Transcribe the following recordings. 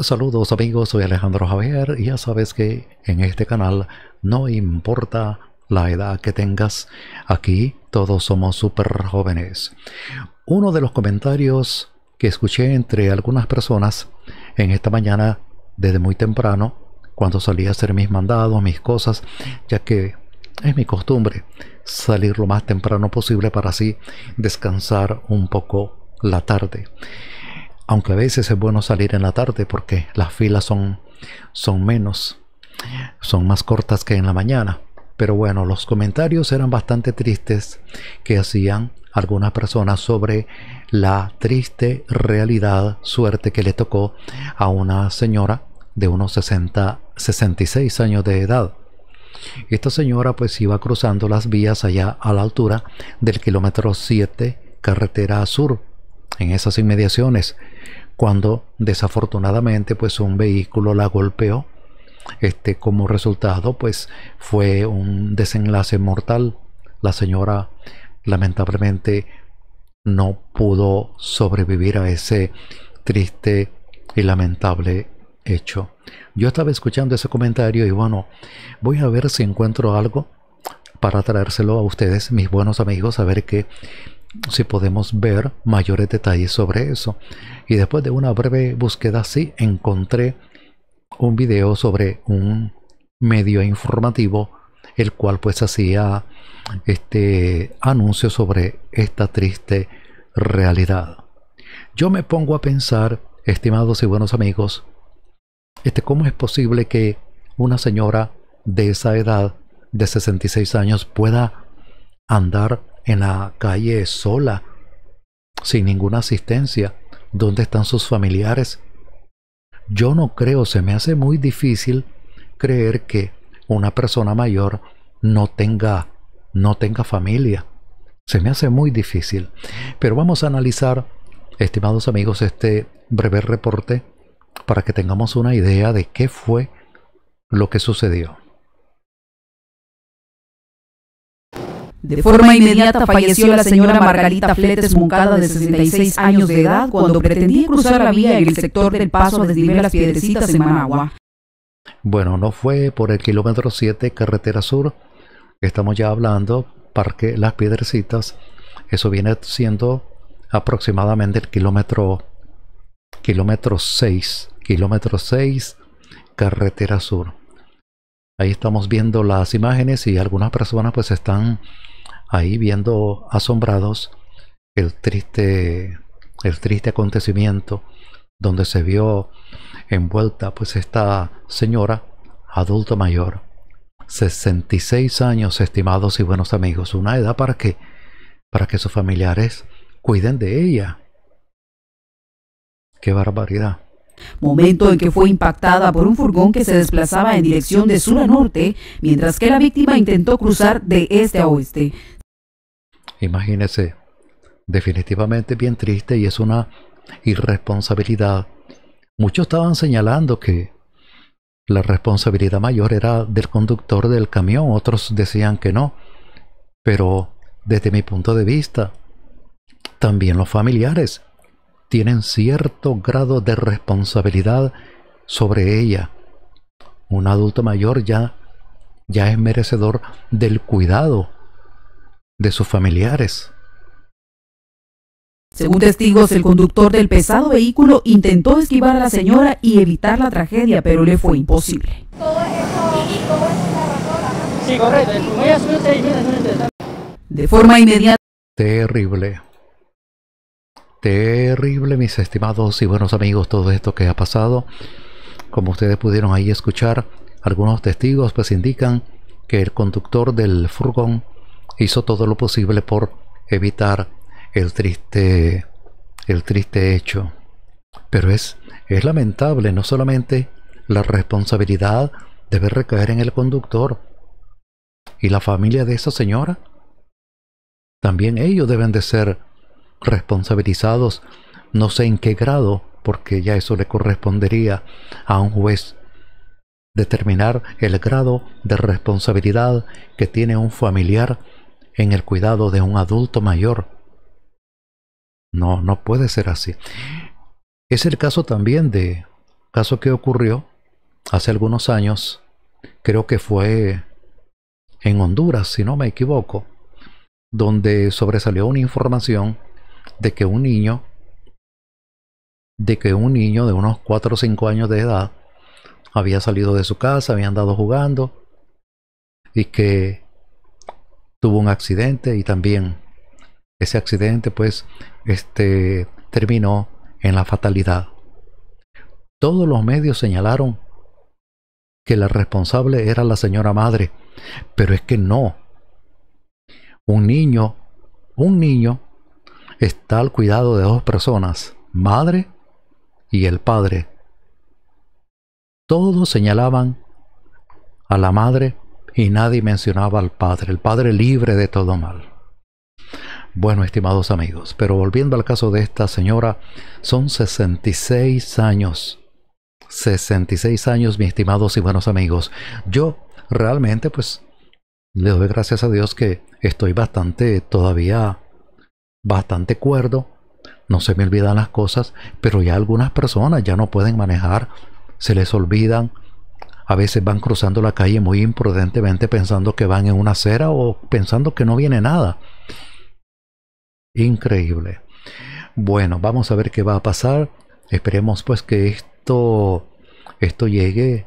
Saludos amigos, soy Alejandro Javier y ya sabes que en este canal no importa la edad que tengas, aquí todos somos súper jóvenes. Uno de los comentarios que escuché entre algunas personas en esta mañana desde muy temprano, cuando salí a hacer mis mandados, mis cosas, ya que es mi costumbre salir lo más temprano posible para así descansar un poco la tarde aunque a veces es bueno salir en la tarde porque las filas son, son menos, son más cortas que en la mañana. Pero bueno, los comentarios eran bastante tristes que hacían algunas personas sobre la triste realidad, suerte que le tocó a una señora de unos 60, 66 años de edad. Esta señora pues iba cruzando las vías allá a la altura del kilómetro 7, carretera sur, en esas inmediaciones cuando desafortunadamente pues un vehículo la golpeó. Este, como resultado pues fue un desenlace mortal. La señora lamentablemente no pudo sobrevivir a ese triste y lamentable hecho. Yo estaba escuchando ese comentario y bueno, voy a ver si encuentro algo para traérselo a ustedes, mis buenos amigos, a ver qué si podemos ver mayores detalles sobre eso. Y después de una breve búsqueda, sí encontré un video sobre un medio informativo el cual pues hacía este anuncio sobre esta triste realidad. Yo me pongo a pensar, estimados y buenos amigos, este, ¿cómo es posible que una señora de esa edad, de 66 años, pueda andar en la calle sola, sin ninguna asistencia? ¿Dónde están sus familiares? Yo no creo, se me hace muy difícil creer que una persona mayor no tenga, no tenga familia. Se me hace muy difícil. Pero vamos a analizar, estimados amigos, este breve reporte para que tengamos una idea de qué fue lo que sucedió. De forma inmediata falleció la señora Margarita Fletes Moncada, de 66 años de edad, cuando pretendía cruzar la vía en el sector del paso a desnivel Las Piedrecitas en Managua. Bueno, no fue por el kilómetro 7, carretera sur. Estamos ya hablando, Parque Las Piedrecitas. Eso viene siendo aproximadamente el kilómetro, kilómetro 6, kilómetro 6, carretera sur. Ahí estamos viendo las imágenes y algunas personas pues están ahí viendo asombrados el triste, el triste acontecimiento donde se vio envuelta pues esta señora adulto mayor 66 años estimados y buenos amigos una edad para que para que sus familiares cuiden de ella qué barbaridad momento en que fue impactada por un furgón que se desplazaba en dirección de sur a norte, mientras que la víctima intentó cruzar de este a oeste imagínese definitivamente bien triste y es una irresponsabilidad. Muchos estaban señalando que la responsabilidad mayor era del conductor del camión, otros decían que no, pero desde mi punto de vista, también los familiares tienen cierto grado de responsabilidad sobre ella. Un adulto mayor ya ya es merecedor del cuidado de sus familiares. Según testigos, el conductor del pesado vehículo intentó esquivar a la señora y evitar la tragedia, pero le fue imposible. Sí, correcto. De forma inmediata. Terrible. Terrible, mis estimados y buenos amigos, todo esto que ha pasado. Como ustedes pudieron ahí escuchar, algunos testigos pues indican que el conductor del furgón hizo todo lo posible por evitar el triste, el triste hecho. Pero es, es lamentable no solamente la responsabilidad debe recaer en el conductor y la familia de esa señora. También ellos deben de ser responsabilizados, no sé en qué grado, porque ya eso le correspondería a un juez determinar el grado de responsabilidad que tiene un familiar en el cuidado de un adulto mayor. No, no puede ser así. Es el caso también de caso que ocurrió hace algunos años, creo que fue en Honduras, si no me equivoco, donde sobresalió una información de que un niño de que un niño de unos 4 o 5 años de edad había salido de su casa, había andado jugando y que tuvo un accidente y también ese accidente pues este terminó en la fatalidad. Todos los medios señalaron que la responsable era la señora madre, pero es que no. Un niño, un niño está al cuidado de dos personas, madre y el padre. Todos señalaban a la madre y nadie mencionaba al Padre, el Padre libre de todo mal. Bueno, estimados amigos, pero volviendo al caso de esta señora, son 66 años 66 años, mis estimados y buenos amigos. Yo realmente, pues, le doy gracias a Dios que estoy bastante, todavía, bastante cuerdo. No se me olvidan las cosas, pero ya algunas personas ya no pueden manejar, se les olvidan a veces van cruzando la calle muy imprudentemente pensando que van en una acera o pensando que no viene nada. Increíble. Bueno, vamos a ver qué va a pasar. Esperemos pues que esto, esto llegue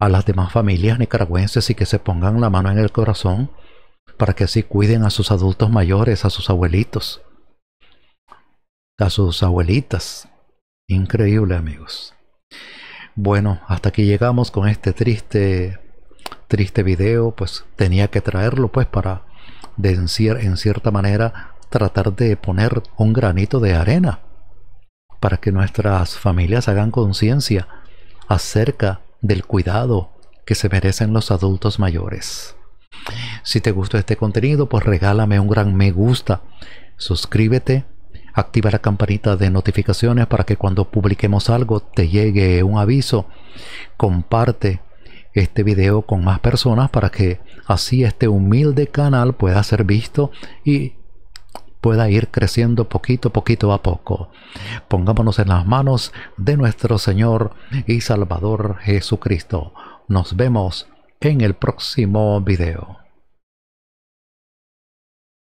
a las demás familias nicaragüenses y que se pongan la mano en el corazón para que así cuiden a sus adultos mayores, a sus abuelitos, a sus abuelitas. Increíble amigos. Bueno, hasta aquí llegamos con este triste, triste video. Pues tenía que traerlo pues para, decir en cierta manera, tratar de poner un granito de arena para que nuestras familias hagan conciencia acerca del cuidado que se merecen los adultos mayores. Si te gustó este contenido, pues regálame un gran me gusta, suscríbete Activa la campanita de notificaciones para que cuando publiquemos algo te llegue un aviso. Comparte este video con más personas para que así este humilde canal pueda ser visto y pueda ir creciendo poquito, poquito a poco. Pongámonos en las manos de nuestro Señor y Salvador Jesucristo. Nos vemos en el próximo video.